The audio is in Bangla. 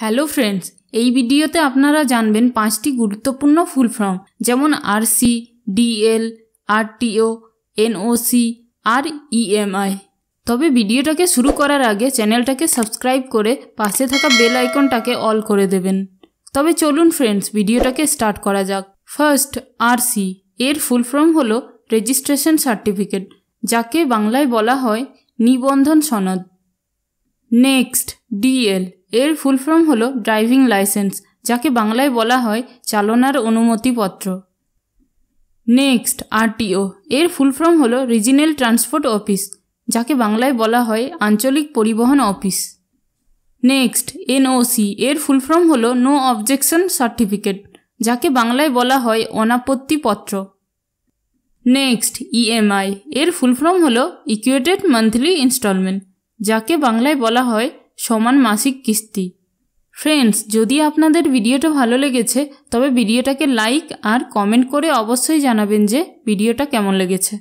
হ্যালো ফ্রেন্ডস এই ভিডিওতে আপনারা জানবেন পাঁচটি গুরুত্বপূর্ণ ফুল ফর্ম যেমন আরসি ডিএল আরটিও এনওসি আর ইএমআই e তবে ভিডিওটাকে শুরু করার আগে চ্যানেলটাকে সাবস্ক্রাইব করে পাশে থাকা বেল আইকনটাকে অল করে দেবেন তবে চলুন ফ্রেন্ডস ভিডিওটাকে স্টার্ট করা যাক ফার্স্ট আরসি এর ফুল ফর্ম হল রেজিস্ট্রেশন সার্টিফিকেট যাকে বাংলায় বলা হয় নিবন্ধন সনদ নেক্সট ডিএল এর ফুল ফর্ম হল ড্রাইভিং লাইসেন্স যাকে বাংলায় বলা হয় চালনার অনুমতিপত্র নেক্সট আরটিও এর ফুল ফর্ম হল রিজিনাল ট্রান্সপোর্ট অফিস যাকে বাংলায় বলা হয় আঞ্চলিক পরিবহন অফিস নেক্সট এনওসি এর ফুল ফর্ম হল নো অবজেকশন সার্টিফিকেট যাকে বাংলায় বলা হয় অনাপত্তিপত্র নেক্সট ইএমআই e এর ফুল ফর্ম হল ইকুয়েটেড মান্থলি ইনস্টলমেন্ট যাকে বাংলায় বলা হয় সমান মাসিক কিস্তি ফ্রেন্ডস যদি আপনাদের ভিডিওটা ভালো লেগেছে তবে ভিডিওটাকে লাইক আর কমেন্ট করে অবশ্যই জানাবেন যে ভিডিওটা কেমন লেগেছে